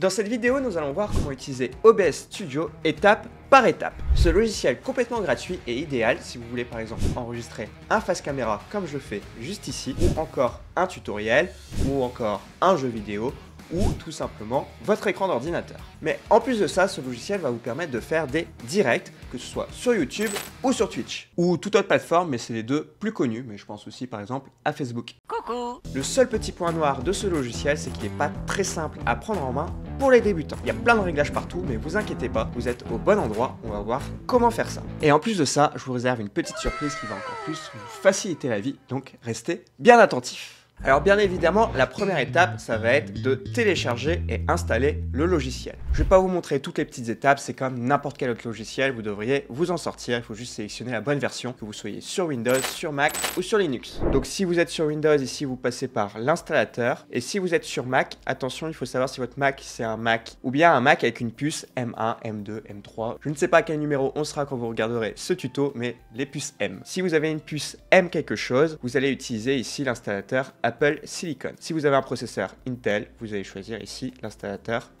Dans cette vidéo, nous allons voir comment utiliser OBS Studio étape par étape. Ce logiciel complètement gratuit est idéal si vous voulez par exemple enregistrer un face caméra comme je fais juste ici, ou encore un tutoriel, ou encore un jeu vidéo, ou tout simplement votre écran d'ordinateur. Mais en plus de ça, ce logiciel va vous permettre de faire des directs, que ce soit sur YouTube ou sur Twitch, ou toute autre plateforme, mais c'est les deux plus connus, mais je pense aussi par exemple à Facebook. Coucou Le seul petit point noir de ce logiciel, c'est qu'il n'est pas très simple à prendre en main pour les débutants. Il y a plein de réglages partout, mais vous inquiétez pas, vous êtes au bon endroit, on va voir comment faire ça. Et en plus de ça, je vous réserve une petite surprise qui va encore plus vous faciliter la vie, donc restez bien attentifs. Alors bien évidemment, la première étape, ça va être de télécharger et installer le logiciel. Je ne vais pas vous montrer toutes les petites étapes, c'est comme n'importe quel autre logiciel, vous devriez vous en sortir, il faut juste sélectionner la bonne version, que vous soyez sur Windows, sur Mac ou sur Linux. Donc si vous êtes sur Windows, ici vous passez par l'installateur, et si vous êtes sur Mac, attention, il faut savoir si votre Mac c'est un Mac, ou bien un Mac avec une puce M1, M2, M3. Je ne sais pas quel numéro on sera quand vous regarderez ce tuto, mais les puces M. Si vous avez une puce M quelque chose, vous allez utiliser ici l'installateur Apple Silicon. Si vous avez un processeur Intel, vous allez choisir ici l'installateur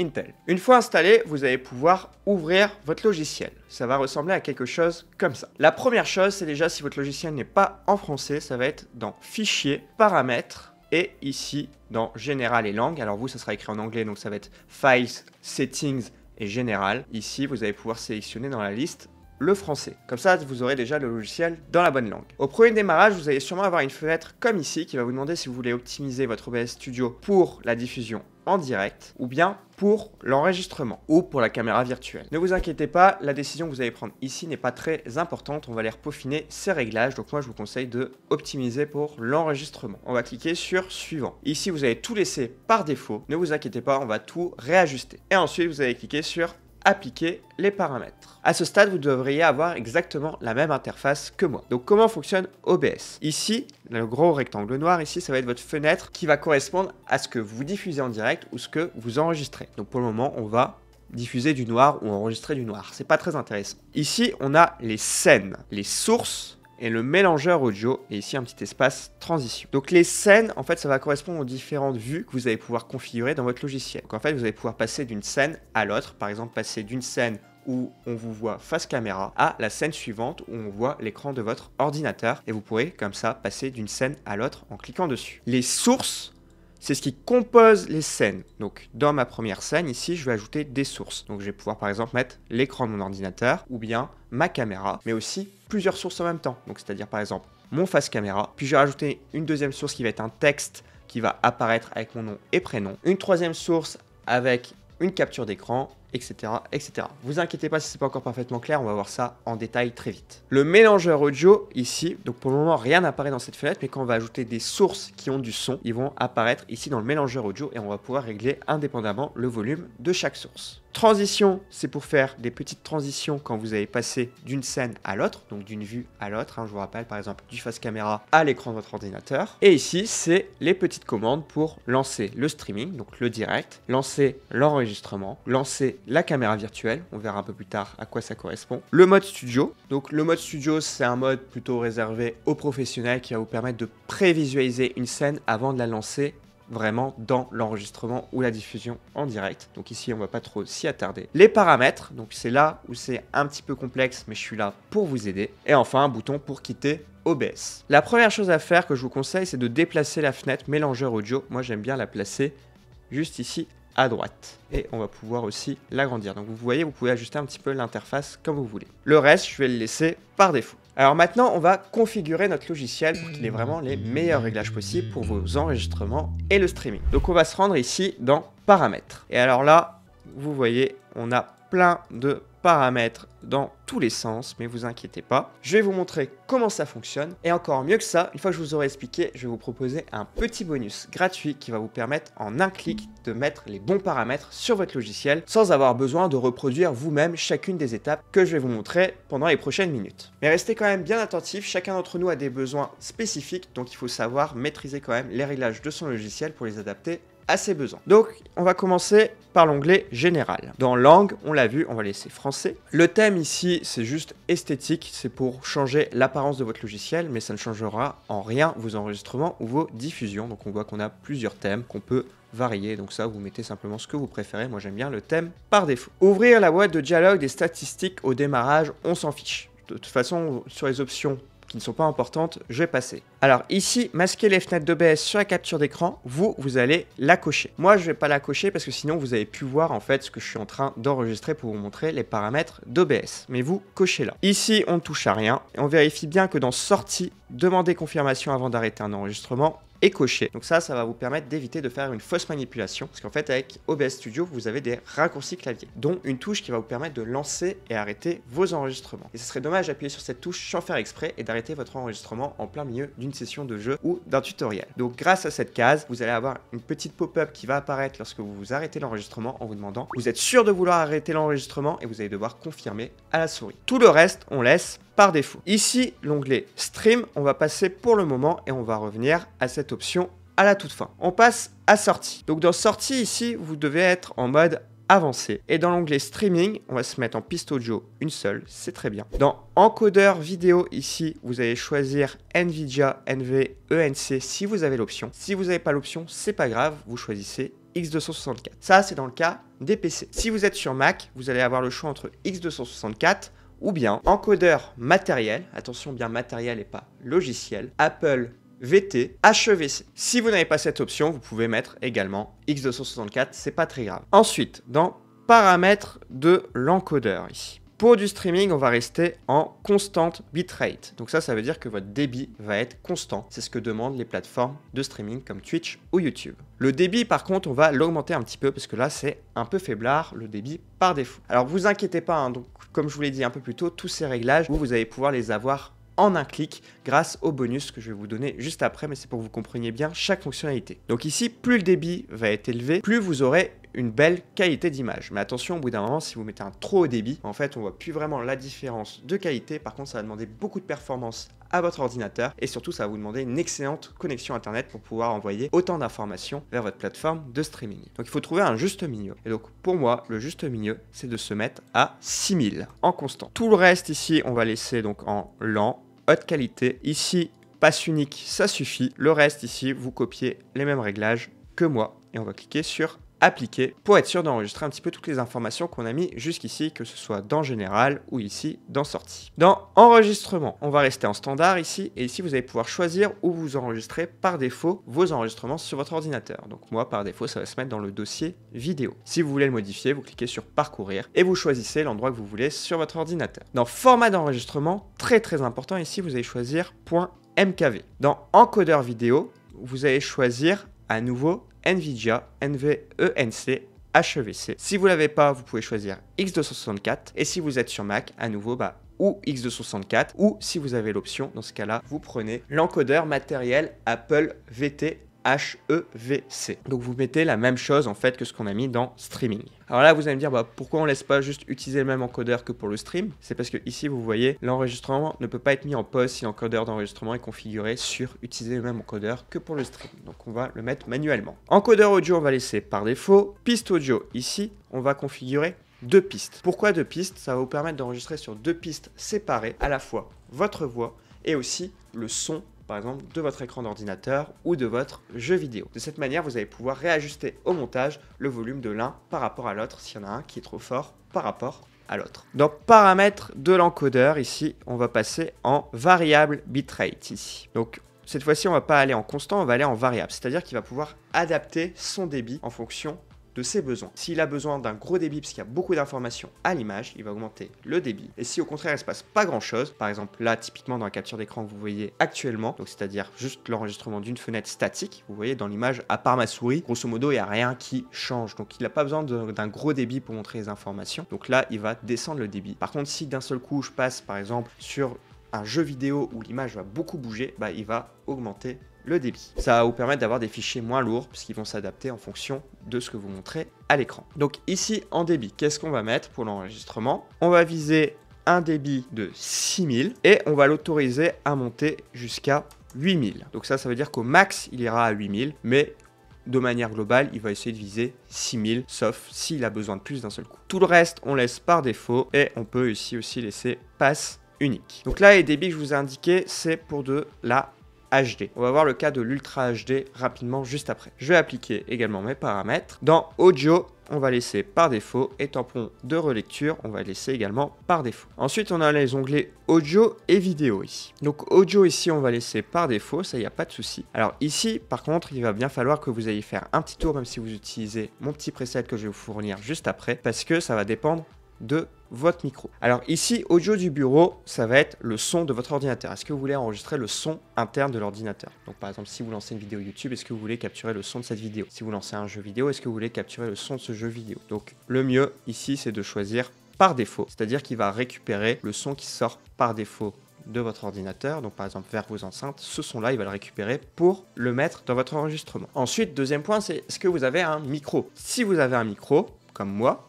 Intel. Une fois installé, vous allez pouvoir ouvrir votre logiciel. Ça va ressembler à quelque chose comme ça. La première chose, c'est déjà si votre logiciel n'est pas en français, ça va être dans Fichier, Paramètres, et ici dans Général et Langue. Alors vous, ça sera écrit en anglais, donc ça va être Files, Settings et Général. Ici, vous allez pouvoir sélectionner dans la liste le français. Comme ça, vous aurez déjà le logiciel dans la bonne langue. Au premier démarrage, vous allez sûrement avoir une fenêtre comme ici qui va vous demander si vous voulez optimiser votre OBS Studio pour la diffusion en direct ou bien pour l'enregistrement ou pour la caméra virtuelle. Ne vous inquiétez pas, la décision que vous allez prendre ici n'est pas très importante, on va aller peaufiner ces réglages, donc moi je vous conseille de optimiser pour l'enregistrement. On va cliquer sur suivant. Ici vous allez tout laisser par défaut, ne vous inquiétez pas, on va tout réajuster. Et ensuite vous allez cliquer sur appliquer les paramètres. À ce stade, vous devriez avoir exactement la même interface que moi. Donc comment fonctionne OBS Ici, le gros rectangle noir ici, ça va être votre fenêtre qui va correspondre à ce que vous diffusez en direct ou ce que vous enregistrez. Donc pour le moment, on va diffuser du noir ou enregistrer du noir. C'est pas très intéressant. Ici, on a les scènes, les sources et le mélangeur audio, et ici un petit espace transition. Donc les scènes, en fait, ça va correspondre aux différentes vues que vous allez pouvoir configurer dans votre logiciel. Donc en fait, vous allez pouvoir passer d'une scène à l'autre, par exemple passer d'une scène où on vous voit face caméra à la scène suivante où on voit l'écran de votre ordinateur et vous pourrez comme ça passer d'une scène à l'autre en cliquant dessus. Les sources c'est ce qui compose les scènes. Donc dans ma première scène, ici, je vais ajouter des sources. Donc je vais pouvoir par exemple mettre l'écran de mon ordinateur ou bien ma caméra, mais aussi plusieurs sources en même temps. Donc c'est-à-dire par exemple mon face caméra, puis je rajouté une deuxième source qui va être un texte qui va apparaître avec mon nom et prénom, une troisième source avec une capture d'écran etc. etc. Vous inquiétez pas si c'est pas encore parfaitement clair, on va voir ça en détail très vite. Le mélangeur audio ici, donc pour le moment rien n'apparaît dans cette fenêtre, mais quand on va ajouter des sources qui ont du son, ils vont apparaître ici dans le mélangeur audio et on va pouvoir régler indépendamment le volume de chaque source. Transition, c'est pour faire des petites transitions quand vous avez passé d'une scène à l'autre, donc d'une vue à l'autre. Hein. je vous rappelle par exemple du face caméra à l'écran de votre ordinateur. Et ici, c'est les petites commandes pour lancer le streaming, donc le direct, lancer l'enregistrement, lancer la caméra virtuelle, on verra un peu plus tard à quoi ça correspond, le mode studio. Donc le mode studio, c'est un mode plutôt réservé aux professionnels qui va vous permettre de prévisualiser une scène avant de la lancer vraiment dans l'enregistrement ou la diffusion en direct. Donc ici, on va pas trop s'y attarder. Les paramètres, donc c'est là où c'est un petit peu complexe, mais je suis là pour vous aider. Et enfin, un bouton pour quitter OBS. La première chose à faire que je vous conseille, c'est de déplacer la fenêtre mélangeur audio. Moi, j'aime bien la placer juste ici à droite. Et on va pouvoir aussi l'agrandir. Donc vous voyez, vous pouvez ajuster un petit peu l'interface comme vous voulez. Le reste, je vais le laisser par défaut. Alors maintenant, on va configurer notre logiciel pour qu'il ait vraiment les meilleurs réglages possibles pour vos enregistrements et le streaming. Donc on va se rendre ici dans Paramètres. Et alors là, vous voyez, on a plein de paramètres dans tous les sens, mais vous inquiétez pas. Je vais vous montrer comment ça fonctionne. Et encore mieux que ça, une fois que je vous aurai expliqué, je vais vous proposer un petit bonus gratuit qui va vous permettre en un clic de mettre les bons paramètres sur votre logiciel sans avoir besoin de reproduire vous-même chacune des étapes que je vais vous montrer pendant les prochaines minutes. Mais restez quand même bien attentifs, chacun d'entre nous a des besoins spécifiques, donc il faut savoir maîtriser quand même les réglages de son logiciel pour les adapter assez besoin. Donc, on va commencer par l'onglet général. Dans langue, on l'a vu, on va laisser français. Le thème ici, c'est juste esthétique, c'est pour changer l'apparence de votre logiciel, mais ça ne changera en rien vos enregistrements ou vos diffusions. Donc on voit qu'on a plusieurs thèmes qu'on peut varier, donc ça vous mettez simplement ce que vous préférez, moi j'aime bien le thème par défaut. Ouvrir la boîte de dialogue des statistiques au démarrage, on s'en fiche. De toute façon, sur les options ne sont pas importantes, je vais passer. Alors ici, masquer les fenêtres d'OBS sur la capture d'écran, vous, vous allez la cocher. Moi, je vais pas la cocher parce que sinon, vous avez pu voir en fait ce que je suis en train d'enregistrer pour vous montrer les paramètres d'OBS. Mais vous, cochez là. Ici, on ne touche à rien. on vérifie bien que dans sortie, demandez confirmation avant d'arrêter un enregistrement, cocher Donc ça, ça va vous permettre d'éviter de faire une fausse manipulation, parce qu'en fait avec OBS Studio, vous avez des raccourcis clavier, dont une touche qui va vous permettre de lancer et arrêter vos enregistrements. Et ce serait dommage d'appuyer sur cette touche sans faire exprès et d'arrêter votre enregistrement en plein milieu d'une session de jeu ou d'un tutoriel. Donc grâce à cette case, vous allez avoir une petite pop-up qui va apparaître lorsque vous vous arrêtez l'enregistrement en vous demandant vous êtes sûr de vouloir arrêter l'enregistrement et vous allez devoir confirmer à la souris. Tout le reste, on laisse par défaut. Ici, l'onglet Stream, on va passer pour le moment et on va revenir à cette option à la toute fin. On passe à Sortie. Donc dans Sortie, ici, vous devez être en mode avancé. Et dans l'onglet Streaming, on va se mettre en piste audio une seule, c'est très bien. Dans Encodeur vidéo, ici, vous allez choisir NVIDIA, NV, ENC si vous avez l'option. Si vous n'avez pas l'option, c'est pas grave, vous choisissez X264. Ça, c'est dans le cas des PC. Si vous êtes sur Mac, vous allez avoir le choix entre X264, ou bien encodeur matériel, attention bien matériel et pas logiciel, Apple VT HEVC. Si vous n'avez pas cette option, vous pouvez mettre également X264, c'est pas très grave. Ensuite, dans paramètres de l'encodeur ici. Pour du streaming, on va rester en constante bitrate. Donc ça, ça veut dire que votre débit va être constant. C'est ce que demandent les plateformes de streaming comme Twitch ou YouTube. Le débit, par contre, on va l'augmenter un petit peu parce que là, c'est un peu faiblard le débit par défaut. Alors vous inquiétez pas, hein, donc comme je vous l'ai dit un peu plus tôt, tous ces réglages, vous, vous allez pouvoir les avoir en un clic grâce au bonus que je vais vous donner juste après, mais c'est pour que vous compreniez bien chaque fonctionnalité. Donc ici, plus le débit va être élevé, plus vous aurez une belle qualité d'image. Mais attention, au bout d'un moment, si vous mettez un trop haut débit, en fait, on voit plus vraiment la différence de qualité. Par contre, ça va demander beaucoup de performance à votre ordinateur et surtout, ça va vous demander une excellente connexion Internet pour pouvoir envoyer autant d'informations vers votre plateforme de streaming. Donc, il faut trouver un juste milieu. Et donc, pour moi, le juste milieu, c'est de se mettre à 6000 en constant. Tout le reste ici, on va laisser donc en lent, haute qualité. Ici, passe unique, ça suffit. Le reste ici, vous copiez les mêmes réglages que moi et on va cliquer sur Appliquer pour être sûr d'enregistrer un petit peu toutes les informations qu'on a mis jusqu'ici, que ce soit dans général ou ici dans sortie. Dans enregistrement, on va rester en standard ici et ici vous allez pouvoir choisir où vous enregistrez par défaut vos enregistrements sur votre ordinateur. Donc moi par défaut ça va se mettre dans le dossier vidéo. Si vous voulez le modifier, vous cliquez sur parcourir et vous choisissez l'endroit que vous voulez sur votre ordinateur. Dans format d'enregistrement, très très important ici vous allez choisir .mkv. Dans encodeur vidéo, vous allez choisir à nouveau NVIDIA, NVENC, HEVC. Si vous l'avez pas, vous pouvez choisir X264. Et si vous êtes sur Mac, à nouveau, bah, ou X264, ou si vous avez l'option, dans ce cas-là, vous prenez l'encodeur matériel Apple VT HEVC. Donc vous mettez la même chose en fait que ce qu'on a mis dans streaming. Alors là, vous allez me dire bah, pourquoi on laisse pas juste utiliser le même encodeur que pour le stream C'est parce que ici, vous voyez, l'enregistrement ne peut pas être mis en pause si l'encodeur d'enregistrement est configuré sur utiliser le même encodeur que pour le stream. Donc on va le mettre manuellement. Encodeur audio, on va laisser par défaut. Piste audio, ici, on va configurer deux pistes. Pourquoi deux pistes Ça va vous permettre d'enregistrer sur deux pistes séparées à la fois votre voix et aussi le son par exemple de votre écran d'ordinateur ou de votre jeu vidéo. De cette manière, vous allez pouvoir réajuster au montage le volume de l'un par rapport à l'autre s'il y en a un qui est trop fort par rapport à l'autre. Dans paramètres de l'encodeur, ici, on va passer en variable bitrate ici. Donc cette fois-ci, on ne va pas aller en constant, on va aller en variable, c'est-à-dire qu'il va pouvoir adapter son débit en fonction de ses besoins. S'il a besoin d'un gros débit parce qu'il y a beaucoup d'informations à l'image, il va augmenter le débit. Et si au contraire il se passe pas grand chose, par exemple là typiquement dans la capture d'écran que vous voyez actuellement, donc c'est-à-dire juste l'enregistrement d'une fenêtre statique, vous voyez dans l'image à part ma souris, grosso modo il n'y a rien qui change. Donc il n'a pas besoin d'un gros débit pour montrer les informations. Donc là il va descendre le débit. Par contre si d'un seul coup je passe par exemple sur un jeu vidéo où l'image va beaucoup bouger, bah, il va augmenter le débit. Ça va vous permettre d'avoir des fichiers moins lourds puisqu'ils vont s'adapter en fonction de ce que vous montrez à l'écran. Donc ici en débit, qu'est-ce qu'on va mettre pour l'enregistrement On va viser un débit de 6000 et on va l'autoriser à monter jusqu'à 8000. Donc ça, ça veut dire qu'au max, il ira à 8000, mais de manière globale, il va essayer de viser 6000, sauf s'il a besoin de plus d'un seul coup. Tout le reste, on laisse par défaut et on peut ici aussi laisser passe unique. Donc là, les débits que je vous ai indiqués, c'est pour de la on va voir le cas de l'Ultra HD rapidement juste après. Je vais appliquer également mes paramètres. Dans Audio, on va laisser par défaut et tampon de relecture, on va laisser également par défaut. Ensuite, on a les onglets audio et vidéo ici. Donc audio ici, on va laisser par défaut, ça, il a pas de souci. Alors ici, par contre, il va bien falloir que vous ayez faire un petit tour, même si vous utilisez mon petit preset que je vais vous fournir juste après, parce que ça va dépendre de votre micro. Alors ici, audio du bureau, ça va être le son de votre ordinateur. Est-ce que vous voulez enregistrer le son interne de l'ordinateur Donc par exemple, si vous lancez une vidéo YouTube, est-ce que vous voulez capturer le son de cette vidéo Si vous lancez un jeu vidéo, est-ce que vous voulez capturer le son de ce jeu vidéo Donc le mieux ici, c'est de choisir par défaut, c'est-à-dire qu'il va récupérer le son qui sort par défaut de votre ordinateur, donc par exemple vers vos enceintes, ce son-là, il va le récupérer pour le mettre dans votre enregistrement. Ensuite, deuxième point, c'est est-ce que vous avez un micro Si vous avez un micro, comme moi,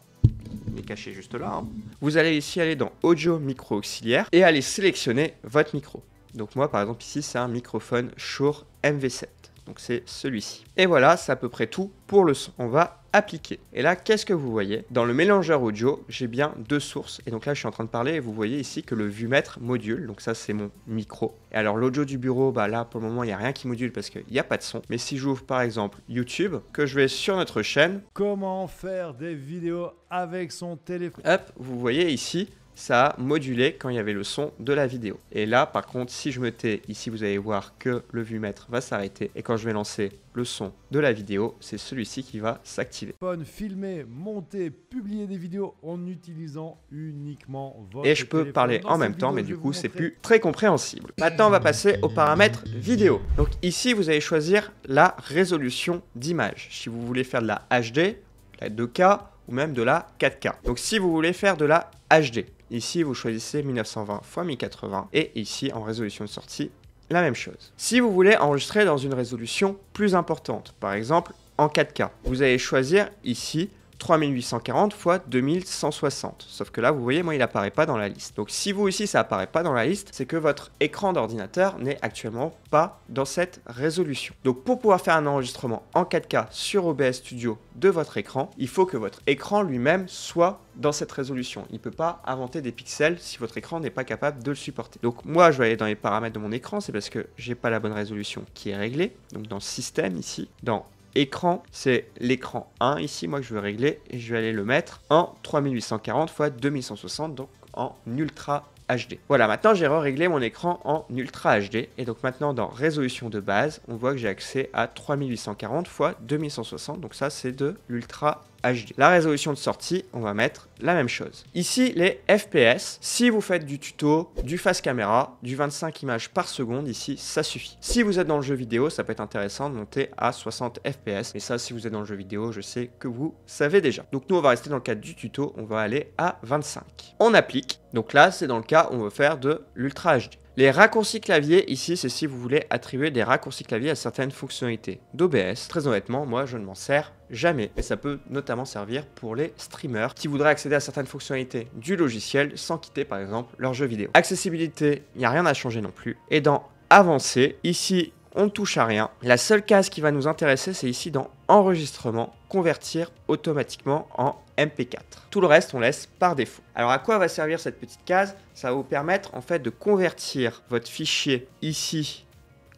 caché juste là. Hein. Vous allez ici aller dans Audio Micro Auxiliaire et aller sélectionner votre micro. Donc moi par exemple ici c'est un microphone Shure MV7. Donc c'est celui-ci. Et voilà, c'est à peu près tout pour le son. On va appliquer. Et là, qu'est-ce que vous voyez Dans le mélangeur audio, j'ai bien deux sources. Et donc là, je suis en train de parler et vous voyez ici que le vu-mètre module. Donc ça, c'est mon micro. Et alors l'audio du bureau, bah là, pour le moment, il n'y a rien qui module parce qu'il n'y a pas de son. Mais si j'ouvre par exemple YouTube, que je vais sur notre chaîne... Comment faire des vidéos avec son téléphone Hop, vous voyez ici ça a modulé quand il y avait le son de la vidéo. Et là, par contre, si je me tais, ici vous allez voir que le vue-mètre va s'arrêter et quand je vais lancer le son de la vidéo, c'est celui-ci qui va s'activer. Filmer, monter, publier des vidéos en utilisant uniquement Et je peux parler en même temps, mais du coup, c'est plus très compréhensible. Maintenant, on va passer aux paramètres vidéo. Donc ici, vous allez choisir la résolution d'image. Si vous voulez faire de la HD, la 2K ou même de la 4K. Donc si vous voulez faire de la HD, Ici, vous choisissez 1920 x 1080 et ici, en résolution de sortie, la même chose. Si vous voulez enregistrer dans une résolution plus importante, par exemple en 4K, vous allez choisir ici 3840 x 2160. Sauf que là, vous voyez, moi, il apparaît pas dans la liste. Donc si vous aussi, ça apparaît pas dans la liste, c'est que votre écran d'ordinateur n'est actuellement pas dans cette résolution. Donc pour pouvoir faire un enregistrement en 4K sur OBS Studio de votre écran, il faut que votre écran lui-même soit dans cette résolution. Il ne peut pas inventer des pixels si votre écran n'est pas capable de le supporter. Donc moi, je vais aller dans les paramètres de mon écran, c'est parce que j'ai pas la bonne résolution qui est réglée. Donc dans Système ici, dans écran, c'est l'écran 1 ici, moi que je veux régler, et je vais aller le mettre en 3840 x 2160, donc en ultra HD. Voilà, maintenant j'ai réglé mon écran en Ultra HD. Et donc maintenant dans résolution de base, on voit que j'ai accès à 3840 x 2160. Donc ça c'est de l'Ultra HD. La résolution de sortie, on va mettre la même chose. Ici, les FPS, si vous faites du tuto, du face caméra, du 25 images par seconde, ici, ça suffit. Si vous êtes dans le jeu vidéo, ça peut être intéressant de monter à 60 FPS, mais ça, si vous êtes dans le jeu vidéo, je sais que vous savez déjà. Donc nous, on va rester dans le cadre du tuto, on va aller à 25. On applique, donc là, c'est dans le cas où on veut faire de l'Ultra HD. Les raccourcis clavier, ici, c'est si vous voulez attribuer des raccourcis clavier à certaines fonctionnalités d'OBS. Très honnêtement, moi, je ne m'en sers jamais. Et ça peut notamment servir pour les streamers qui voudraient accéder à certaines fonctionnalités du logiciel sans quitter, par exemple, leur jeu vidéo. Accessibilité, il n'y a rien à changer non plus. Et dans Avancer, ici, on ne touche à rien. La seule case qui va nous intéresser, c'est ici dans Enregistrement, convertir automatiquement en MP4. Tout le reste, on laisse par défaut. Alors à quoi va servir cette petite case Ça va vous permettre en fait de convertir votre fichier ici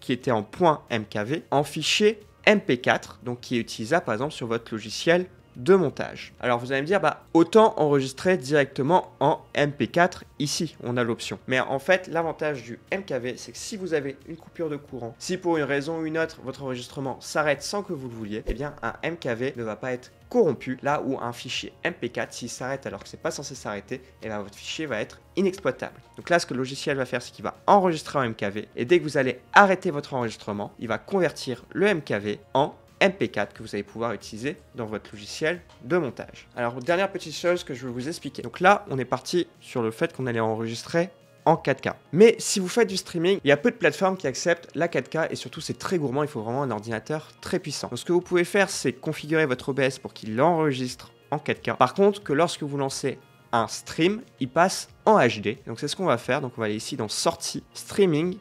qui était en .mkv en fichier MP4, donc qui est utilisable par exemple sur votre logiciel de montage. Alors vous allez me dire, bah autant enregistrer directement en MP4 ici, on a l'option. Mais en fait, l'avantage du MKV, c'est que si vous avez une coupure de courant, si pour une raison ou une autre, votre enregistrement s'arrête sans que vous le vouliez, eh bien un MKV ne va pas être corrompu, là où un fichier MP4, s'il s'arrête alors que c'est pas censé s'arrêter, et eh là ben, votre fichier va être inexploitable. Donc là, ce que le logiciel va faire, c'est qu'il va enregistrer en MKV, et dès que vous allez arrêter votre enregistrement, il va convertir le MKV en MP4 que vous allez pouvoir utiliser dans votre logiciel de montage. Alors, dernière petite chose que je vais vous expliquer. Donc là, on est parti sur le fait qu'on allait enregistrer en 4K. Mais si vous faites du streaming, il y a peu de plateformes qui acceptent la 4K et surtout c'est très gourmand, il faut vraiment un ordinateur très puissant. Donc ce que vous pouvez faire, c'est configurer votre OBS pour qu'il enregistre en 4K. Par contre, que lorsque vous lancez un stream, il passe en HD. Donc c'est ce qu'on va faire. Donc on va aller ici dans sortie, streaming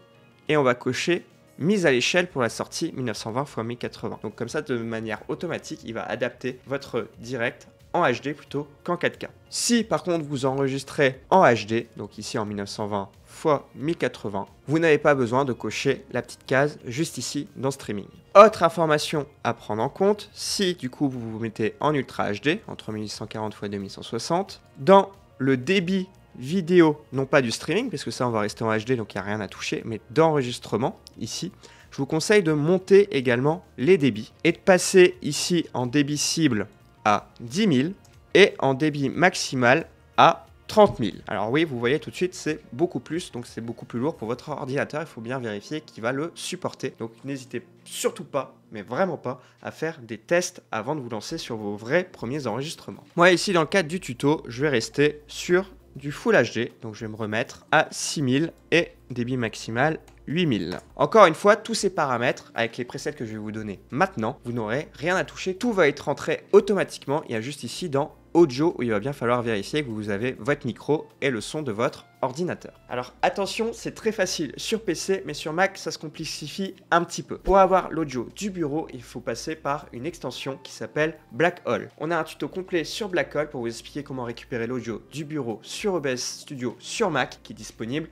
et on va cocher mise à l'échelle pour la sortie 1920 x 1080. Donc comme ça, de manière automatique, il va adapter votre direct en HD plutôt qu'en 4K. Si par contre vous enregistrez en HD, donc ici en 1920 x 1080, vous n'avez pas besoin de cocher la petite case juste ici dans streaming. Autre information à prendre en compte, si du coup vous vous mettez en Ultra HD entre 1840 x 2160, dans le débit vidéo, non pas du streaming, parce que ça on va rester en HD, donc il n'y a rien à toucher, mais d'enregistrement ici, je vous conseille de monter également les débits et de passer ici en débit cible à 10 000 et en débit maximal à 30 000. Alors oui, vous voyez tout de suite, c'est beaucoup plus, donc c'est beaucoup plus lourd pour votre ordinateur. Il faut bien vérifier qu'il va le supporter. Donc n'hésitez surtout pas, mais vraiment pas, à faire des tests avant de vous lancer sur vos vrais premiers enregistrements. Moi ici, dans le cadre du tuto, je vais rester sur du Full HD. Donc je vais me remettre à 6000 et débit maximal 8000. Encore une fois, tous ces paramètres, avec les presets que je vais vous donner maintenant, vous n'aurez rien à toucher. Tout va être rentré automatiquement. Il y a juste ici dans audio où il va bien falloir vérifier que vous avez votre micro et le son de votre ordinateur. Alors attention, c'est très facile sur PC, mais sur Mac, ça se complexifie un petit peu. Pour avoir l'audio du bureau, il faut passer par une extension qui s'appelle Black Hole. On a un tuto complet sur Black Hole pour vous expliquer comment récupérer l'audio du bureau sur OBS Studio sur Mac qui est disponible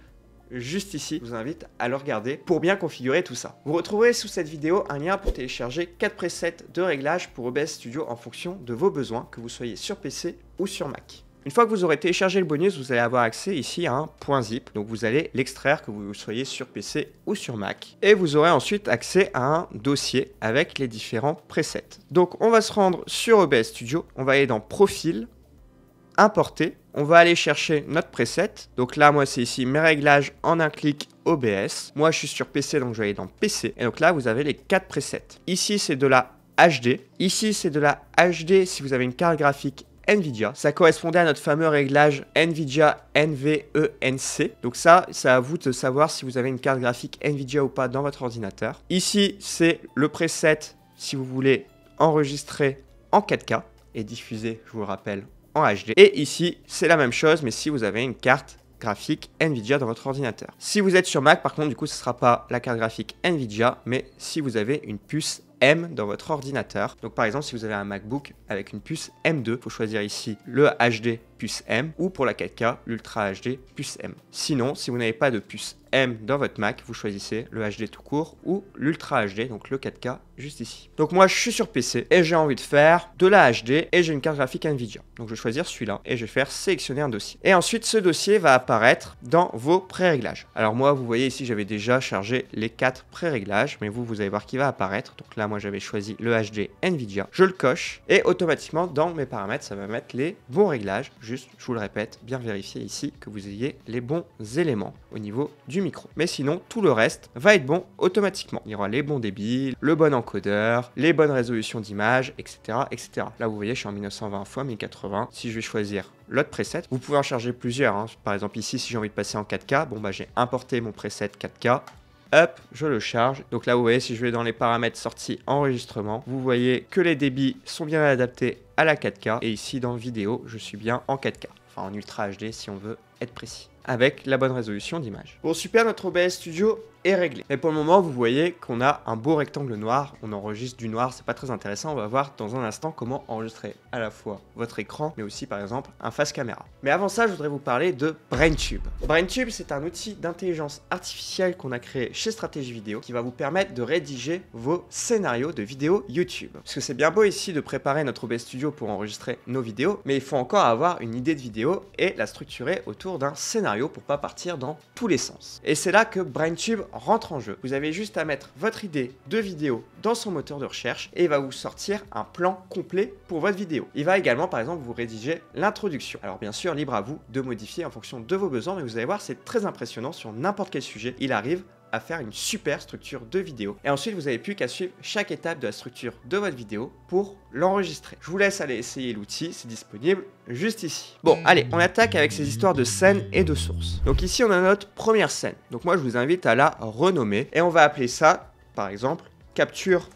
juste ici. Je vous invite à le regarder pour bien configurer tout ça. Vous retrouverez sous cette vidéo un lien pour télécharger 4 presets de réglages pour OBS Studio en fonction de vos besoins, que vous soyez sur PC ou sur Mac. Une fois que vous aurez téléchargé le bonus, vous allez avoir accès ici à un point zip. Donc vous allez l'extraire que vous soyez sur PC ou sur Mac. Et vous aurez ensuite accès à un dossier avec les différents presets. Donc on va se rendre sur OBS Studio. On va aller dans Profil, importer, on va aller chercher notre preset. Donc là, moi, c'est ici mes réglages en un clic OBS. Moi, je suis sur PC, donc je vais aller dans PC. Et donc là, vous avez les quatre presets. Ici, c'est de la HD. Ici, c'est de la HD si vous avez une carte graphique NVIDIA. Ça correspondait à notre fameux réglage NVIDIA NVENC. Donc ça, c'est à vous de savoir si vous avez une carte graphique NVIDIA ou pas dans votre ordinateur. Ici, c'est le preset si vous voulez enregistrer en 4K et diffuser, je vous rappelle, HD. Et ici, c'est la même chose, mais si vous avez une carte graphique Nvidia dans votre ordinateur. Si vous êtes sur Mac, par contre, du coup, ce ne sera pas la carte graphique Nvidia, mais si vous avez une puce dans votre ordinateur. Donc par exemple, si vous avez un MacBook avec une puce M2, il faut choisir ici le HD plus M ou pour la 4K, l'Ultra HD plus M. Sinon, si vous n'avez pas de puce M dans votre Mac, vous choisissez le HD tout court ou l'Ultra HD, donc le 4K juste ici. Donc moi, je suis sur PC et j'ai envie de faire de la HD et j'ai une carte graphique Nvidia. Donc je vais choisir celui-là et je vais faire sélectionner un dossier. Et ensuite, ce dossier va apparaître dans vos pré-réglages. Alors moi, vous voyez ici, j'avais déjà chargé les quatre pré-réglages, mais vous, vous allez voir qui va apparaître. Donc là, moi, moi j'avais choisi le HD Nvidia, je le coche, et automatiquement dans mes paramètres, ça va mettre les bons réglages. Juste, je vous le répète, bien vérifier ici que vous ayez les bons éléments au niveau du micro. Mais sinon, tout le reste va être bon automatiquement. Il y aura les bons débits, le bon encodeur, les bonnes résolutions d'image, etc., etc. Là, vous voyez, je suis en 1920 x 1080. Si je vais choisir l'autre preset. Vous pouvez en charger plusieurs. Hein. Par exemple, ici, si j'ai envie de passer en 4K, bon bah j'ai importé mon preset 4K, hop, je le charge. Donc là, vous voyez, si je vais dans les paramètres sortie enregistrement, vous voyez que les débits sont bien adaptés à la 4K. Et ici, dans vidéo, je suis bien en 4K. Enfin, en Ultra HD si on veut être précis avec la bonne résolution d'image. Bon super, notre OBS Studio est réglé. Mais pour le moment, vous voyez qu'on a un beau rectangle noir, on enregistre du noir, c'est pas très intéressant, on va voir dans un instant comment enregistrer à la fois votre écran, mais aussi par exemple un face caméra. Mais avant ça, je voudrais vous parler de BrainTube. BrainTube, c'est un outil d'intelligence artificielle qu'on a créé chez Stratégie Vidéo qui va vous permettre de rédiger vos scénarios de vidéos YouTube. Parce que c'est bien beau ici de préparer notre OBS Studio pour enregistrer nos vidéos, mais il faut encore avoir une idée de vidéo et la structurer autour d'un scénario pour pas partir dans tous les sens. Et c'est là que BrainTube rentre en jeu. Vous avez juste à mettre votre idée de vidéo dans son moteur de recherche et il va vous sortir un plan complet pour votre vidéo. Il va également par exemple vous rédiger l'introduction. Alors bien sûr, libre à vous de modifier en fonction de vos besoins, mais vous allez voir, c'est très impressionnant sur n'importe quel sujet. Il arrive à faire une super structure de vidéo. Et ensuite, vous n'avez plus qu'à suivre chaque étape de la structure de votre vidéo pour l'enregistrer. Je vous laisse aller essayer l'outil, c'est disponible juste ici. Bon, allez, on attaque avec ces histoires de scènes et de sources. Donc ici, on a notre première scène. Donc moi, je vous invite à la renommer et on va appeler ça, par exemple, capture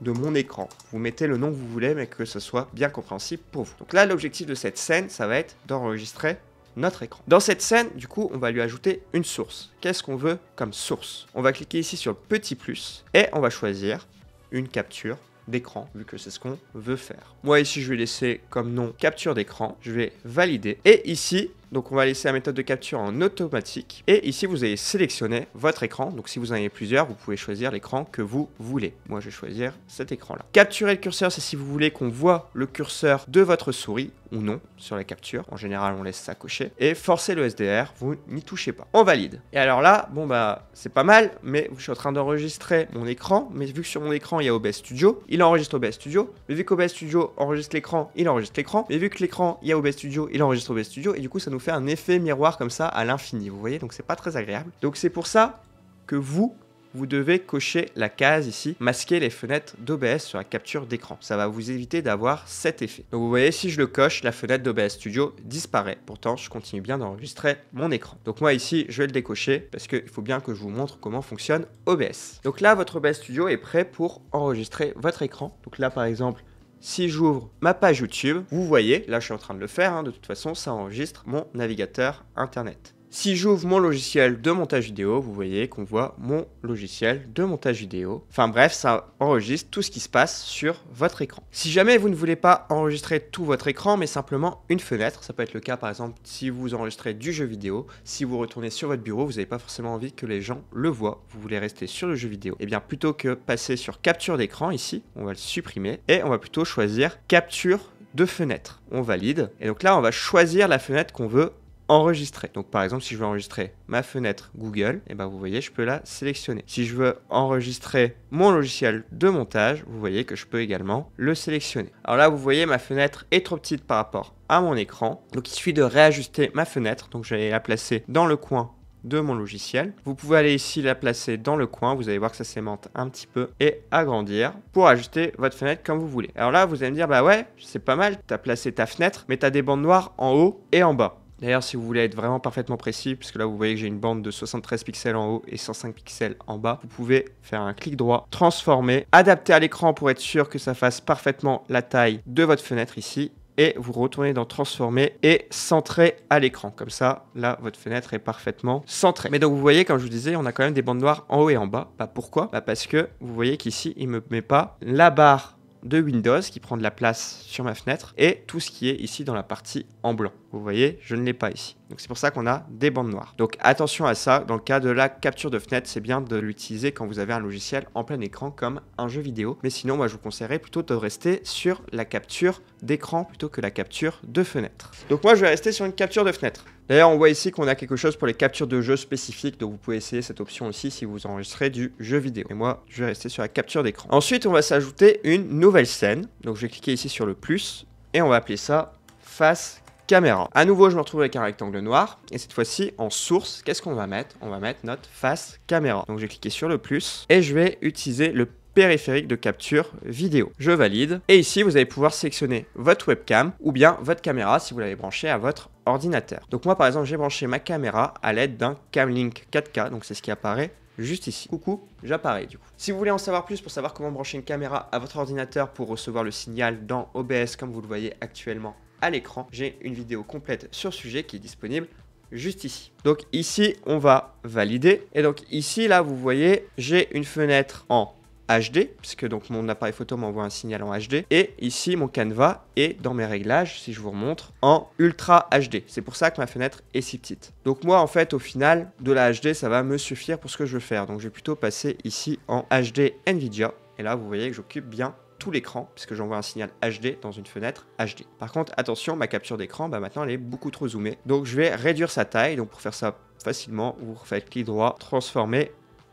de mon écran. Vous mettez le nom que vous voulez, mais que ce soit bien compréhensible pour vous. Donc là, l'objectif de cette scène, ça va être d'enregistrer notre écran. Dans cette scène, du coup, on va lui ajouter une source. Qu'est-ce qu'on veut comme source On va cliquer ici sur le petit plus et on va choisir une capture d'écran, vu que c'est ce qu'on veut faire. Moi ici, je vais laisser comme nom capture d'écran, je vais valider. Et ici, donc on va laisser la méthode de capture en automatique. Et ici, vous allez sélectionner votre écran. Donc si vous en avez plusieurs, vous pouvez choisir l'écran que vous voulez. Moi, je vais choisir cet écran-là. Capturer le curseur, c'est si vous voulez qu'on voit le curseur de votre souris ou non sur la capture. En général, on laisse ça cocher. Et forcer le SDR, vous n'y touchez pas. On valide. Et alors là, bon bah, c'est pas mal, mais je suis en train d'enregistrer mon écran. Mais vu que sur mon écran, il y a OBS Studio, il enregistre OBS Studio. Mais vu qu'OBS Studio enregistre l'écran, il enregistre l'écran. Mais vu que l'écran, il y a OBS Studio, il enregistre OBS Studio. Et du coup, ça nous un effet miroir comme ça à l'infini, vous voyez, donc c'est pas très agréable. Donc c'est pour ça que vous, vous devez cocher la case ici, masquer les fenêtres d'OBS sur la capture d'écran. Ça va vous éviter d'avoir cet effet. Donc vous voyez, si je le coche, la fenêtre d'OBS Studio disparaît. Pourtant, je continue bien d'enregistrer mon écran. Donc moi ici, je vais le décocher parce qu'il faut bien que je vous montre comment fonctionne OBS. Donc là, votre OBS Studio est prêt pour enregistrer votre écran. Donc là, par exemple, si j'ouvre ma page YouTube, vous voyez, là je suis en train de le faire, hein, de toute façon ça enregistre mon navigateur Internet. Si j'ouvre mon logiciel de montage vidéo, vous voyez qu'on voit mon logiciel de montage vidéo. Enfin bref, ça enregistre tout ce qui se passe sur votre écran. Si jamais vous ne voulez pas enregistrer tout votre écran, mais simplement une fenêtre, ça peut être le cas par exemple si vous enregistrez du jeu vidéo, si vous retournez sur votre bureau, vous n'avez pas forcément envie que les gens le voient, vous voulez rester sur le jeu vidéo. Et eh bien plutôt que passer sur capture d'écran ici, on va le supprimer et on va plutôt choisir capture de fenêtre. On valide. Et donc là, on va choisir la fenêtre qu'on veut enregistrer. Donc par exemple, si je veux enregistrer ma fenêtre Google, et eh ben, vous voyez, je peux la sélectionner. Si je veux enregistrer mon logiciel de montage, vous voyez que je peux également le sélectionner. Alors là, vous voyez, ma fenêtre est trop petite par rapport à mon écran. Donc il suffit de réajuster ma fenêtre. Donc je vais la placer dans le coin de mon logiciel. Vous pouvez aller ici la placer dans le coin, vous allez voir que ça s'aimante un petit peu et agrandir pour ajuster votre fenêtre comme vous voulez. Alors là, vous allez me dire, bah ouais, c'est pas mal, Tu as placé ta fenêtre, mais tu as des bandes noires en haut et en bas. D'ailleurs, si vous voulez être vraiment parfaitement précis, puisque là vous voyez que j'ai une bande de 73 pixels en haut et 105 pixels en bas, vous pouvez faire un clic droit, transformer, adapter à l'écran pour être sûr que ça fasse parfaitement la taille de votre fenêtre ici, et vous retournez dans transformer et centrer à l'écran. Comme ça, là, votre fenêtre est parfaitement centrée. Mais donc vous voyez, comme je vous disais, on a quand même des bandes noires en haut et en bas. Bah pourquoi bah, parce que vous voyez qu'ici, il me met pas la barre de Windows qui prend de la place sur ma fenêtre et tout ce qui est ici dans la partie en blanc. Vous voyez, je ne l'ai pas ici. Donc c'est pour ça qu'on a des bandes noires. Donc attention à ça, dans le cas de la capture de fenêtre, c'est bien de l'utiliser quand vous avez un logiciel en plein écran comme un jeu vidéo. Mais sinon, moi je vous conseillerais plutôt de rester sur la capture d'écran plutôt que la capture de fenêtre. Donc moi je vais rester sur une capture de fenêtre. D'ailleurs, on voit ici qu'on a quelque chose pour les captures de jeux spécifiques, donc vous pouvez essayer cette option aussi si vous enregistrez du jeu vidéo. Et moi, je vais rester sur la capture d'écran. Ensuite, on va s'ajouter une nouvelle scène. Donc je vais cliquer ici sur le plus et on va appeler ça face caméra. À nouveau, je me retrouve avec un rectangle noir et cette fois-ci en source, qu'est-ce qu'on va mettre On va mettre notre face caméra. Donc j'ai cliqué sur le plus et je vais utiliser le périphérique de capture vidéo. Je valide. Et ici, vous allez pouvoir sélectionner votre webcam ou bien votre caméra si vous l'avez branché à votre ordinateur. Donc moi, par exemple, j'ai branché ma caméra à l'aide d'un Camlink 4K, donc c'est ce qui apparaît juste ici. Coucou, j'apparais du coup. Si vous voulez en savoir plus pour savoir comment brancher une caméra à votre ordinateur pour recevoir le signal dans OBS comme vous le voyez actuellement l'écran. J'ai une vidéo complète sur le sujet qui est disponible juste ici. Donc ici, on va valider. Et donc ici, là, vous voyez, j'ai une fenêtre en HD, puisque donc mon appareil photo m'envoie un signal en HD. Et ici, mon canevas est dans mes réglages, si je vous montre en Ultra HD. C'est pour ça que ma fenêtre est si petite. Donc moi, en fait, au final, de la HD, ça va me suffire pour ce que je veux faire. Donc je vais plutôt passer ici en HD NVIDIA. Et là, vous voyez que j'occupe bien tout l'écran, puisque j'envoie un signal HD dans une fenêtre HD. Par contre, attention, ma capture d'écran, bah maintenant elle est beaucoup trop zoomée. Donc je vais réduire sa taille, donc pour faire ça facilement, vous faites clic droit, transformer,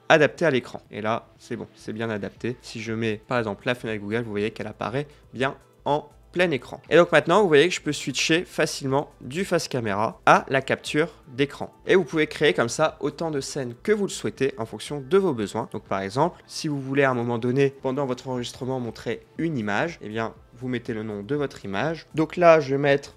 adapter à l'écran. Et là, c'est bon, c'est bien adapté. Si je mets par exemple la fenêtre Google, vous voyez qu'elle apparaît bien en plein écran. Et donc maintenant, vous voyez que je peux switcher facilement du face caméra à la capture d'écran. Et vous pouvez créer comme ça autant de scènes que vous le souhaitez en fonction de vos besoins. Donc par exemple, si vous voulez à un moment donné, pendant votre enregistrement, montrer une image, eh bien, vous mettez le nom de votre image. Donc là, je vais mettre,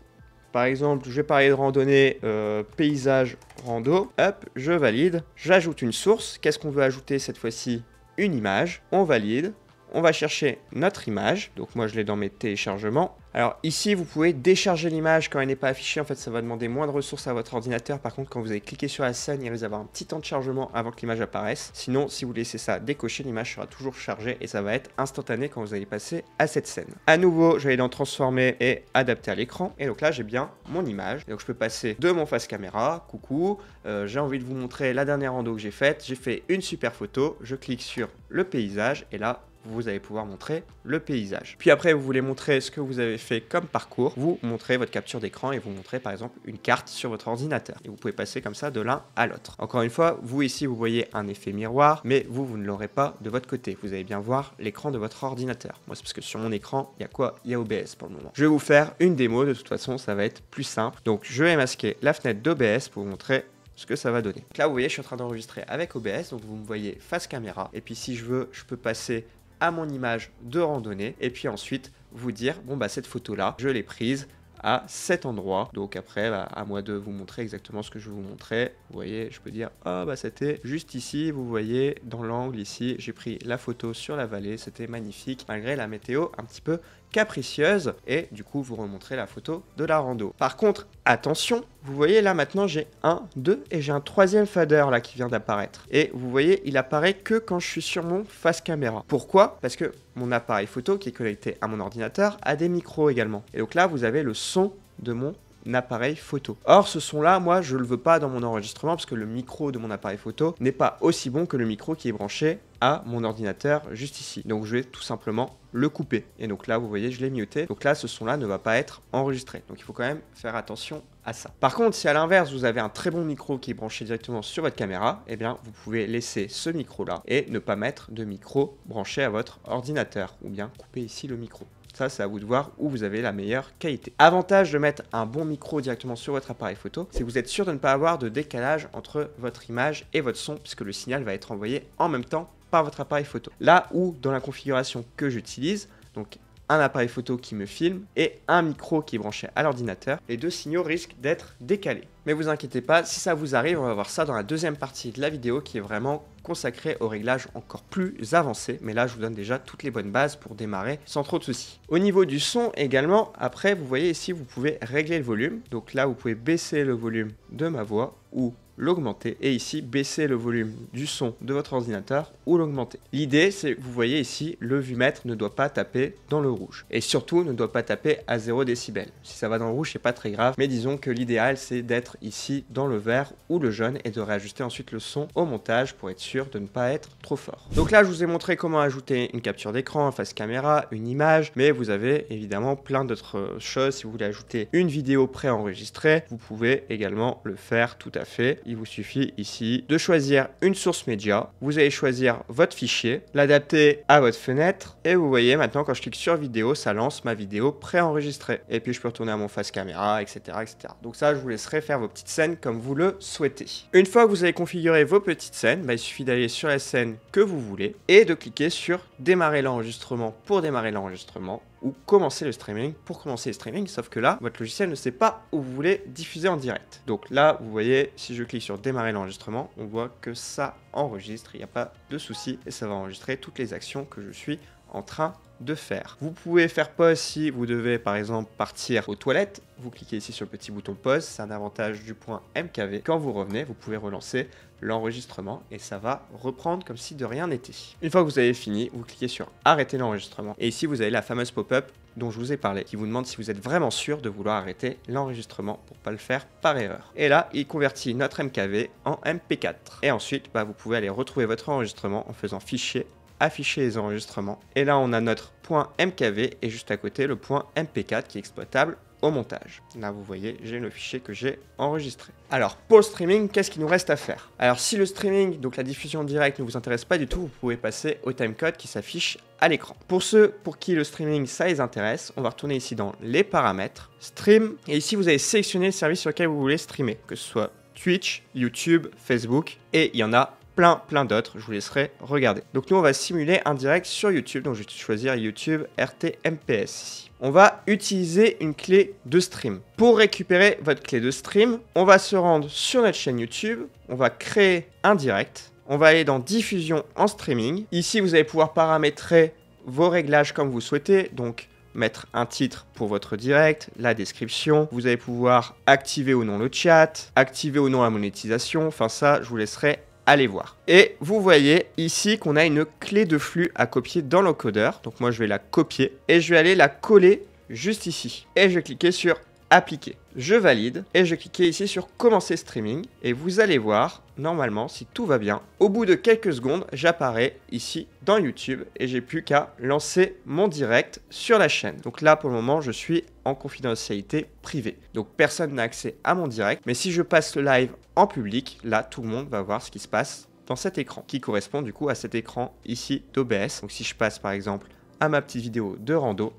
par exemple, je vais parler de randonnée euh, paysage rando. Hop, je valide. J'ajoute une source. Qu'est-ce qu'on veut ajouter cette fois-ci Une image. On valide on va chercher notre image. Donc moi, je l'ai dans mes téléchargements. Alors ici, vous pouvez décharger l'image quand elle n'est pas affichée. En fait, ça va demander moins de ressources à votre ordinateur. Par contre, quand vous avez cliquer sur la scène, il risque avoir un petit temps de chargement avant que l'image apparaisse. Sinon, si vous laissez ça décocher, l'image sera toujours chargée et ça va être instantané quand vous allez passer à cette scène. À nouveau, je vais dans transformer et adapter à l'écran. Et donc là, j'ai bien mon image. donc je peux passer de mon face caméra, coucou, euh, j'ai envie de vous montrer la dernière rando que j'ai faite. J'ai fait une super photo, je clique sur le paysage et là, vous allez pouvoir montrer le paysage. Puis après, vous voulez montrer ce que vous avez fait comme parcours, vous montrez votre capture d'écran et vous montrez par exemple une carte sur votre ordinateur. Et vous pouvez passer comme ça de l'un à l'autre. Encore une fois, vous ici, vous voyez un effet miroir, mais vous, vous ne l'aurez pas de votre côté. Vous allez bien voir l'écran de votre ordinateur. Moi, c'est parce que sur mon écran, il y a quoi Il y a OBS pour le moment. Je vais vous faire une démo, de toute façon, ça va être plus simple. Donc, je vais masquer la fenêtre d'OBS pour vous montrer ce que ça va donner. là, vous voyez, je suis en train d'enregistrer avec OBS, donc vous me voyez face caméra. Et puis si je veux, je peux passer à mon image de randonnée et puis ensuite vous dire bon bah cette photo là je l'ai prise à cet endroit. Donc après, bah, à moi de vous montrer exactement ce que je vous montrais. Vous voyez, je peux dire, oh bah c'était juste ici, vous voyez, dans l'angle ici, j'ai pris la photo sur la vallée, c'était magnifique, malgré la météo un petit peu capricieuse et du coup vous remontrez la photo de la rando. Par contre, attention, vous voyez là maintenant j'ai un, deux et j'ai un troisième fader là qui vient d'apparaître. Et vous voyez, il apparaît que quand je suis sur mon face caméra. Pourquoi Parce que mon appareil photo qui est connecté à mon ordinateur a des micros également. Et donc là, vous avez le son de mon appareil photo. Or, ce son-là, moi, je le veux pas dans mon enregistrement parce que le micro de mon appareil photo n'est pas aussi bon que le micro qui est branché à mon ordinateur juste ici. Donc, je vais tout simplement le couper. Et donc là, vous voyez, je l'ai muté. Donc là, ce son-là ne va pas être enregistré. Donc, il faut quand même faire attention à ça. Par contre, si à l'inverse, vous avez un très bon micro qui est branché directement sur votre caméra, eh bien, vous pouvez laisser ce micro-là et ne pas mettre de micro branché à votre ordinateur ou bien couper ici le micro. Ça, c'est à vous de voir où vous avez la meilleure qualité. Avantage de mettre un bon micro directement sur votre appareil photo, c'est que vous êtes sûr de ne pas avoir de décalage entre votre image et votre son, puisque le signal va être envoyé en même temps par votre appareil photo. Là où, dans la configuration que j'utilise, donc un appareil photo qui me filme et un micro qui est branché à l'ordinateur, les deux signaux risquent d'être décalés. Mais vous inquiétez pas, si ça vous arrive, on va voir ça dans la deuxième partie de la vidéo qui est vraiment consacré au réglage encore plus avancé. mais là je vous donne déjà toutes les bonnes bases pour démarrer sans trop de soucis. Au niveau du son également, après vous voyez ici vous pouvez régler le volume, donc là vous pouvez baisser le volume de ma voix ou l'augmenter et ici baisser le volume du son de votre ordinateur ou l'augmenter. L'idée c'est, vous voyez ici, le vu-mètre ne doit pas taper dans le rouge et surtout ne doit pas taper à 0 décibels. Si ça va dans le rouge c'est pas très grave mais disons que l'idéal c'est d'être ici dans le vert ou le jaune et de réajuster ensuite le son au montage pour être sûr de ne pas être trop fort. Donc là je vous ai montré comment ajouter une capture d'écran, un face caméra, une image mais vous avez évidemment plein d'autres choses si vous voulez ajouter une vidéo pré enregistrée, vous pouvez également le faire tout à fait il vous suffit ici de choisir une source média. Vous allez choisir votre fichier, l'adapter à votre fenêtre. Et vous voyez maintenant quand je clique sur vidéo, ça lance ma vidéo préenregistrée. Et puis je peux retourner à mon face caméra, etc., etc. Donc ça, je vous laisserai faire vos petites scènes comme vous le souhaitez. Une fois que vous avez configuré vos petites scènes, bah, il suffit d'aller sur la scène que vous voulez et de cliquer sur démarrer l'enregistrement pour démarrer l'enregistrement ou commencer le streaming pour commencer le streaming, sauf que là, votre logiciel ne sait pas où vous voulez diffuser en direct. Donc là, vous voyez, si je clique sur démarrer l'enregistrement, on voit que ça enregistre, il n'y a pas de souci, et ça va enregistrer toutes les actions que je suis en train de faire. Vous pouvez faire pause si vous devez par exemple partir aux toilettes. Vous cliquez ici sur le petit bouton pause, c'est un avantage du point MKV. Quand vous revenez, vous pouvez relancer l'enregistrement et ça va reprendre comme si de rien n'était. Une fois que vous avez fini, vous cliquez sur arrêter l'enregistrement et ici vous avez la fameuse pop-up dont je vous ai parlé qui vous demande si vous êtes vraiment sûr de vouloir arrêter l'enregistrement pour pas le faire par erreur. Et là, il convertit notre MKV en MP4. Et ensuite, bah, vous pouvez aller retrouver votre enregistrement en faisant fichier afficher les enregistrements. Et là, on a notre point .mkv et juste à côté le point .mp4 qui est exploitable au montage. Là, vous voyez, j'ai le fichier que j'ai enregistré. Alors, pour streaming, qu'est-ce qu'il nous reste à faire Alors, si le streaming, donc la diffusion directe, ne vous intéresse pas du tout, vous pouvez passer au timecode qui s'affiche à l'écran. Pour ceux pour qui le streaming, ça les intéresse, on va retourner ici dans les paramètres, stream, et ici, vous avez sélectionné le service sur lequel vous voulez streamer, que ce soit Twitch, YouTube, Facebook, et il y en a plein plein d'autres, je vous laisserai regarder. Donc nous on va simuler un direct sur YouTube, donc je vais choisir YouTube RTMPS On va utiliser une clé de stream. Pour récupérer votre clé de stream, on va se rendre sur notre chaîne YouTube, on va créer un direct, on va aller dans diffusion en streaming. Ici vous allez pouvoir paramétrer vos réglages comme vous souhaitez, donc mettre un titre pour votre direct, la description, vous allez pouvoir activer ou non le chat, activer ou non la monétisation, enfin ça je vous laisserai allez voir. Et vous voyez ici qu'on a une clé de flux à copier dans l'encodeur. Donc moi je vais la copier et je vais aller la coller juste ici. Et je vais cliquer sur appliquer Je valide et je clique ici sur commencer streaming et vous allez voir, normalement, si tout va bien, au bout de quelques secondes, j'apparais ici dans YouTube et j'ai plus qu'à lancer mon direct sur la chaîne. Donc là, pour le moment, je suis en confidentialité privée. Donc personne n'a accès à mon direct, mais si je passe le live en public, là, tout le monde va voir ce qui se passe dans cet écran, qui correspond du coup à cet écran ici d'OBS. Donc si je passe par exemple à ma petite vidéo de rando,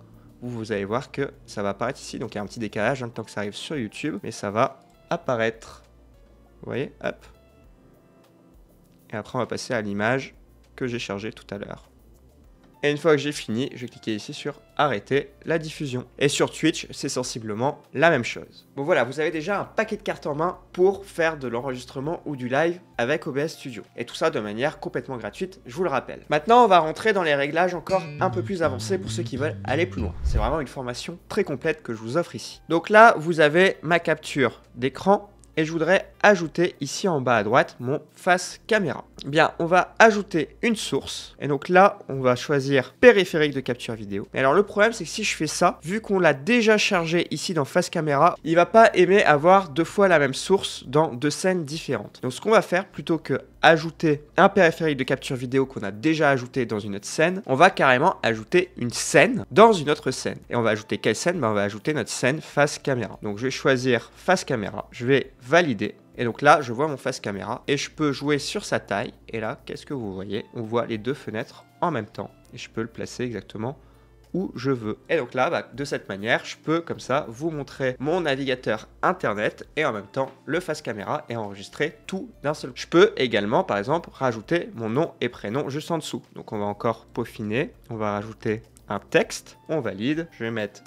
vous allez voir que ça va apparaître ici. Donc il y a un petit décalage en hein, même temps que ça arrive sur YouTube, mais ça va apparaître. Vous voyez Hop. Et après, on va passer à l'image que j'ai chargée tout à l'heure. Et une fois que j'ai fini, je vais cliquer ici sur arrêter la diffusion. Et sur Twitch, c'est sensiblement la même chose. Bon voilà, vous avez déjà un paquet de cartes en main pour faire de l'enregistrement ou du live avec OBS Studio. Et tout ça de manière complètement gratuite, je vous le rappelle. Maintenant, on va rentrer dans les réglages encore un peu plus avancés pour ceux qui veulent aller plus loin. C'est vraiment une formation très complète que je vous offre ici. Donc là, vous avez ma capture d'écran et je voudrais ajouter ici en bas à droite mon face caméra. Eh bien on va ajouter une source. Et donc là, on va choisir périphérique de capture vidéo. Et alors le problème, c'est que si je fais ça, vu qu'on l'a déjà chargé ici dans face caméra, il va pas aimer avoir deux fois la même source dans deux scènes différentes. Donc ce qu'on va faire, plutôt que ajouter un périphérique de capture vidéo qu'on a déjà ajouté dans une autre scène, on va carrément ajouter une scène dans une autre scène. Et on va ajouter quelle scène ben, On va ajouter notre scène face caméra. Donc je vais choisir face caméra, je vais valider. Et donc là, je vois mon face caméra et je peux jouer sur sa taille. Et là, qu'est-ce que vous voyez On voit les deux fenêtres en même temps. Et je peux le placer exactement où je veux. Et donc là, bah, de cette manière, je peux comme ça vous montrer mon navigateur internet et en même temps le face caméra et enregistrer tout d'un seul. coup. Je peux également, par exemple, rajouter mon nom et prénom juste en dessous. Donc on va encore peaufiner. On va rajouter un texte. On valide. Je vais mettre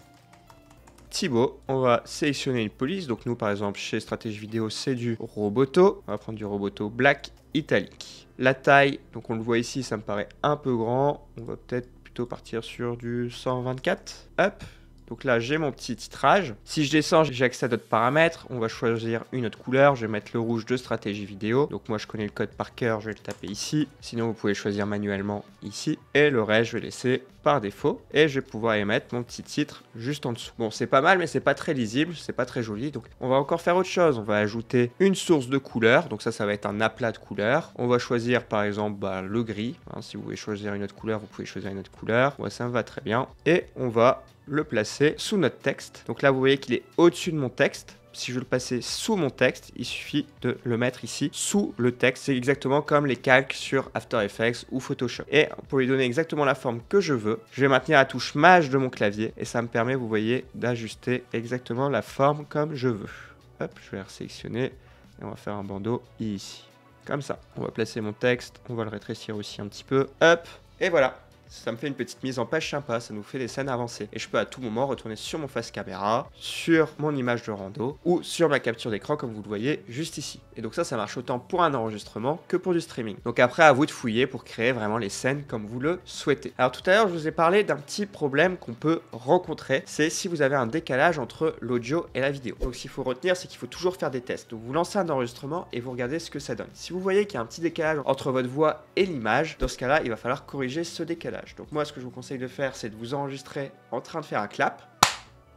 Thibaut. On va sélectionner une police. Donc nous, par exemple, chez Stratégie Vidéo, c'est du Roboto. On va prendre du Roboto Black Italique. La taille, donc on le voit ici, ça me paraît un peu grand. On va peut-être plutôt partir sur du 124. Hop, donc là, j'ai mon petit titrage. Si je descends, j'ai accès à d'autres paramètres. On va choisir une autre couleur. Je vais mettre le rouge de stratégie vidéo. Donc moi, je connais le code par cœur, je vais le taper ici. Sinon, vous pouvez choisir manuellement ici. Et le reste, je vais laisser par défaut. Et je vais pouvoir émettre mon petit titre juste en dessous. Bon, c'est pas mal, mais c'est pas très lisible, c'est pas très joli. Donc on va encore faire autre chose. On va ajouter une source de couleur. Donc ça, ça va être un aplat de couleur. On va choisir par exemple bah, le gris. Hein, si vous voulez choisir une autre couleur, vous pouvez choisir une autre couleur. Ouais, ça me va très bien. Et on va le placer sous notre texte. Donc là, vous voyez qu'il est au-dessus de mon texte si je veux le passer sous mon texte, il suffit de le mettre ici sous le texte. C'est exactement comme les calques sur After Effects ou Photoshop. Et pour lui donner exactement la forme que je veux, je vais maintenir la touche Maj de mon clavier et ça me permet, vous voyez, d'ajuster exactement la forme comme je veux. Hop, je vais sélectionner et on va faire un bandeau ici. Comme ça. On va placer mon texte, on va le rétrécir aussi un petit peu. Hop, et voilà ça me fait une petite mise en page sympa, ça nous fait des scènes avancées. Et je peux à tout moment retourner sur mon face caméra, sur mon image de rando, ou sur ma capture d'écran comme vous le voyez juste ici. Et donc ça, ça marche autant pour un enregistrement que pour du streaming. Donc après, à vous de fouiller pour créer vraiment les scènes comme vous le souhaitez. Alors tout à l'heure, je vous ai parlé d'un petit problème qu'on peut rencontrer, c'est si vous avez un décalage entre l'audio et la vidéo. Donc ce qu'il faut retenir, c'est qu'il faut toujours faire des tests. Donc vous lancez un enregistrement et vous regardez ce que ça donne. Si vous voyez qu'il y a un petit décalage entre votre voix et l'image, dans ce cas-là, il va falloir corriger ce décalage. Donc moi, ce que je vous conseille de faire, c'est de vous enregistrer en train de faire un clap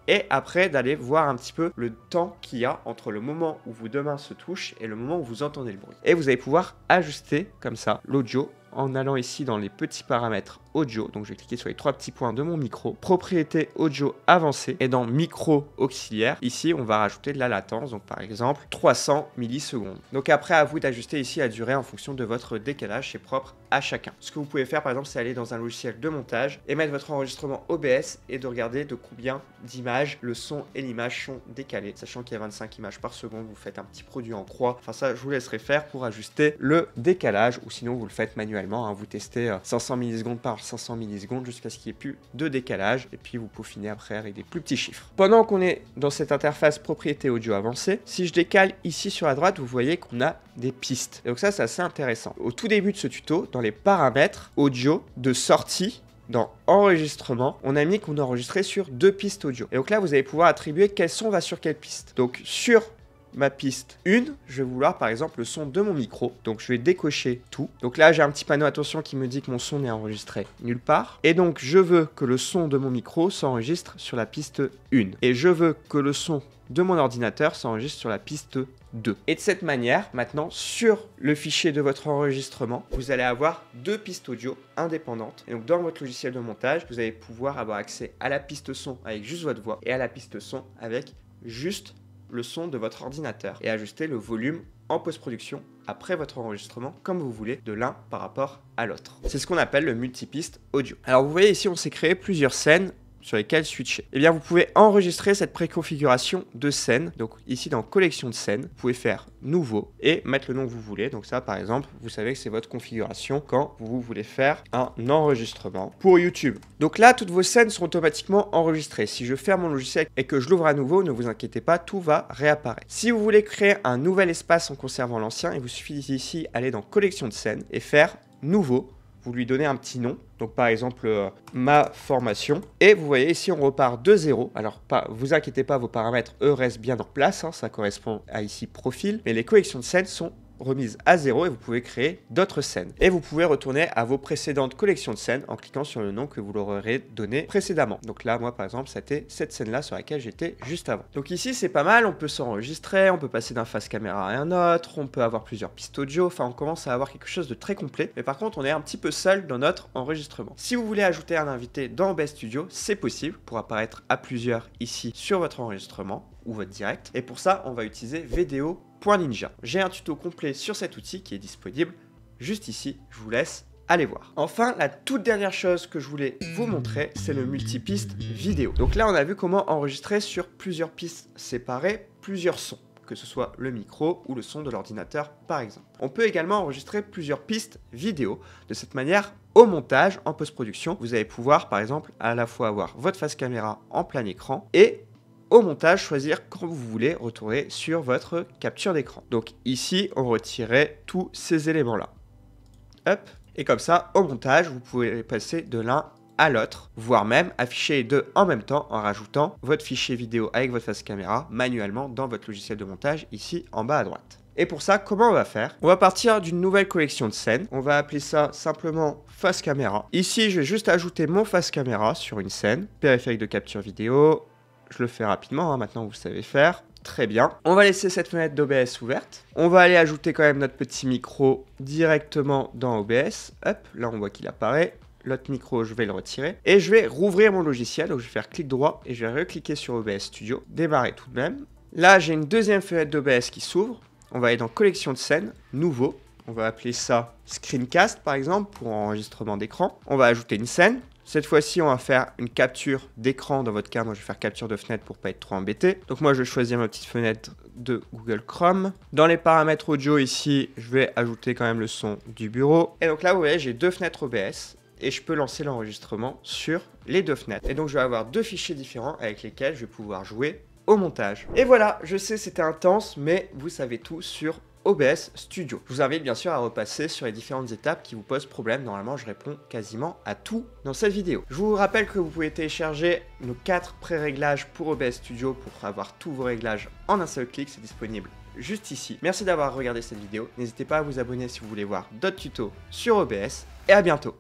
et après d'aller voir un petit peu le temps qu'il y a entre le moment où vos deux mains se touchent et le moment où vous entendez le bruit. Et vous allez pouvoir ajuster comme ça l'audio en allant ici dans les petits paramètres audio. Donc je vais cliquer sur les trois petits points de mon micro, propriété audio avancée et dans micro auxiliaire, ici on va rajouter de la latence, donc par exemple 300 millisecondes. Donc après à vous d'ajuster ici la durée en fonction de votre décalage, c'est propre à chacun. Ce que vous pouvez faire par exemple c'est aller dans un logiciel de montage et mettre votre enregistrement OBS et de regarder de combien d'images le son et l'image sont décalés, sachant qu'il y a 25 images par seconde, vous faites un petit produit en croix. Enfin ça je vous laisserai faire pour ajuster le décalage ou sinon vous le faites manuellement, hein. vous testez 500 euh, millisecondes par 500 millisecondes jusqu'à ce qu'il n'y ait plus de décalage. Et puis vous peaufinez après avec des plus petits chiffres. Pendant qu'on est dans cette interface propriété audio avancée, si je décale ici sur la droite, vous voyez qu'on a des pistes. Et donc ça, c'est assez intéressant. Au tout début de ce tuto, dans les paramètres audio de sortie, dans enregistrement, on a mis qu'on enregistrait sur deux pistes audio. Et donc là, vous allez pouvoir attribuer quel son va sur quelle piste. Donc sur ma piste 1, je vais vouloir par exemple le son de mon micro. Donc je vais décocher tout. Donc là j'ai un petit panneau attention qui me dit que mon son n'est enregistré nulle part. Et donc je veux que le son de mon micro s'enregistre sur la piste 1. Et je veux que le son de mon ordinateur s'enregistre sur la piste 2. Et de cette manière, maintenant, sur le fichier de votre enregistrement, vous allez avoir deux pistes audio indépendantes. Et donc, dans votre logiciel de montage, vous allez pouvoir avoir accès à la piste son avec juste votre voix et à la piste son avec juste le son de votre ordinateur et ajuster le volume en post-production après votre enregistrement comme vous voulez de l'un par rapport à l'autre. C'est ce qu'on appelle le multipiste audio. Alors vous voyez ici on s'est créé plusieurs scènes sur lesquels switcher. Et eh bien vous pouvez enregistrer cette préconfiguration de scène. Donc ici dans collection de scènes, vous pouvez faire nouveau et mettre le nom que vous voulez. Donc ça par exemple, vous savez que c'est votre configuration quand vous voulez faire un enregistrement pour YouTube. Donc là, toutes vos scènes sont automatiquement enregistrées. Si je ferme mon logiciel et que je l'ouvre à nouveau, ne vous inquiétez pas, tout va réapparaître. Si vous voulez créer un nouvel espace en conservant l'ancien, il vous suffit ici aller dans collection de scènes et faire nouveau vous lui donnez un petit nom, donc par exemple euh, ma formation, et vous voyez ici on repart de zéro, alors pas, vous inquiétez pas, vos paramètres eux restent bien en place, hein, ça correspond à ici profil, mais les collections de scènes sont remise à zéro et vous pouvez créer d'autres scènes. Et vous pouvez retourner à vos précédentes collections de scènes en cliquant sur le nom que vous leur aurez donné précédemment. Donc là, moi par exemple, c'était cette scène-là sur laquelle j'étais juste avant. Donc ici, c'est pas mal, on peut s'enregistrer, on peut passer d'un face caméra à un autre, on peut avoir plusieurs pistes audio, enfin on commence à avoir quelque chose de très complet. Mais par contre, on est un petit peu seul dans notre enregistrement. Si vous voulez ajouter un invité dans Best Studio, c'est possible pour apparaître à plusieurs ici sur votre enregistrement ou votre direct. Et pour ça, on va utiliser Vidéo Ninja. J'ai un tuto complet sur cet outil qui est disponible juste ici, je vous laisse aller voir. Enfin, la toute dernière chose que je voulais vous montrer, c'est le multipiste vidéo. Donc là, on a vu comment enregistrer sur plusieurs pistes séparées plusieurs sons que ce soit le micro ou le son de l'ordinateur par exemple. On peut également enregistrer plusieurs pistes vidéo. De cette manière, au montage, en post-production, vous allez pouvoir par exemple à la fois avoir votre face caméra en plein écran et au montage choisir quand vous voulez retourner sur votre capture d'écran. Donc ici, on retirait tous ces éléments-là. Hop. Et comme ça, au montage, vous pouvez passer de l'un à l'autre, voire même afficher les deux en même temps en rajoutant votre fichier vidéo avec votre face caméra manuellement dans votre logiciel de montage ici en bas à droite. Et pour ça, comment on va faire On va partir d'une nouvelle collection de scènes. On va appeler ça simplement face caméra. Ici, je vais juste ajouter mon face caméra sur une scène, périphérique de capture vidéo, je le fais rapidement, hein, maintenant vous savez faire. Très bien. On va laisser cette fenêtre d'OBS ouverte. On va aller ajouter quand même notre petit micro directement dans OBS. Hop, là on voit qu'il apparaît. L'autre micro, je vais le retirer. Et je vais rouvrir mon logiciel. Donc je vais faire clic droit et je vais recliquer sur OBS Studio. Démarrer tout de même. Là, j'ai une deuxième fenêtre d'OBS qui s'ouvre. On va aller dans Collection de scènes, Nouveau. On va appeler ça Screencast par exemple pour enregistrement d'écran. On va ajouter une scène. Cette fois-ci, on va faire une capture d'écran. Dans votre cas, moi, je vais faire capture de fenêtre pour pas être trop embêté. Donc moi, je vais choisir ma petite fenêtre de Google Chrome. Dans les paramètres audio ici, je vais ajouter quand même le son du bureau. Et donc là, vous voyez, j'ai deux fenêtres OBS et je peux lancer l'enregistrement sur les deux fenêtres. Et donc je vais avoir deux fichiers différents avec lesquels je vais pouvoir jouer au montage. Et voilà, je sais c'était intense, mais vous savez tout sur OBS Studio. Je vous invite bien sûr à repasser sur les différentes étapes qui vous posent problème. Normalement, je réponds quasiment à tout dans cette vidéo. Je vous rappelle que vous pouvez télécharger nos 4 pré-réglages pour OBS Studio pour avoir tous vos réglages en un seul clic. C'est disponible juste ici. Merci d'avoir regardé cette vidéo. N'hésitez pas à vous abonner si vous voulez voir d'autres tutos sur OBS. Et à bientôt